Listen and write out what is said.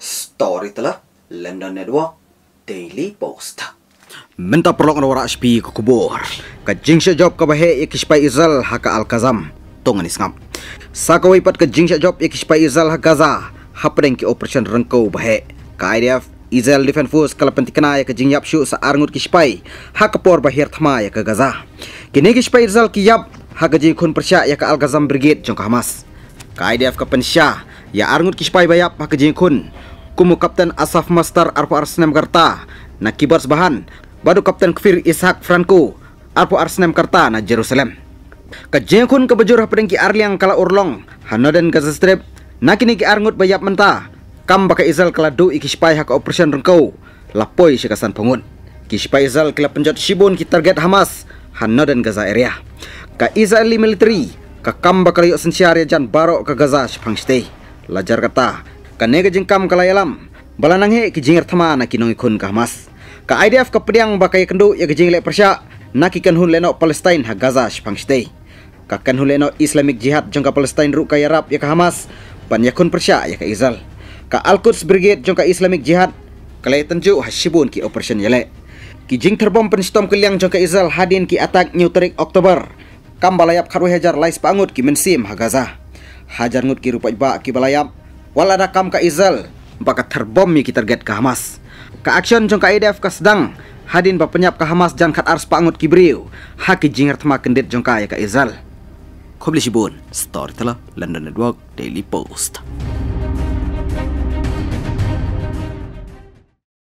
story telah London Network Daily Post. Minta perlu kena warak sepi ke kubur. Ke jingsya job ke bahaya ya kishpai izal haka Al-Qazam. Tung ini sengam. Saka wipat ke jingsya job ya kishpai izal haka Gaza. Hapening ke operasyon rengkau bahaya. Ke IDF, Israel Defense Force kala penting kena ya ke jingyap syuk searangut kishpai. Haka por bahir thama ya ke Gaza. Kini kishpai izal kiyap haka jikun persya ya ke Al-Qazam Brigade jangka Hamas. Ke IDF ke pensya ya arangut kishpai bayap haka jikun. Ke kumu Kapten Asaf Mastar Arpo Arsenem Karta na kibars bahan badu Kapten Kfir Ishak Franco Arpo Arsenem Karta na Jerusalem. Kajengkun ke bejurah peringki Arliang kala Urlong, Hanoden Gaza Strip, nakini ki Arngut bayap mentah, kam baka Izal kala du ikishpai hak operasian rengkau, lapoi syekasan pengun. Kishpai Izal kala penjat Shibun ki target Hamas, Hanoden Gaza area. Ka Israeli military, ka kam baka liuk sensiari jan barok ke Gaza sepangstei. Lajar kata, kane ke jingkam kala yalam bala nanghe ki jingir thama na ki nongi khun ka mas ka idf ka priang ba kai kendu ya jingle persha na ki kan hun leno palestine ha gaza shpangste ka kan hun leno islamic jihad jong ka palestine ru ka yarap ya ka hamas pan yakun persha ya ka izal ka alquds brigade jong ka islamic jihad kala tenju ha shibun ki operation yale ki jing terbom penstom ke liang jong ka izal hadin ki attack new tarik october kambalayap kharu hejar lais pangut ki mensim ha gaza hajar ngut ki rupai ba ki balayap wala rakam ka Israel baka terbom mi ki target ka Hamas ka action jong ka IDF ka sedang hadin ba penyap ka Hamas jang kat ars pangut ki Brio ha ki jingar tma kendet jong ka ya ka Israel Kobli Shibun, Storyteller, London Network, Daily Post.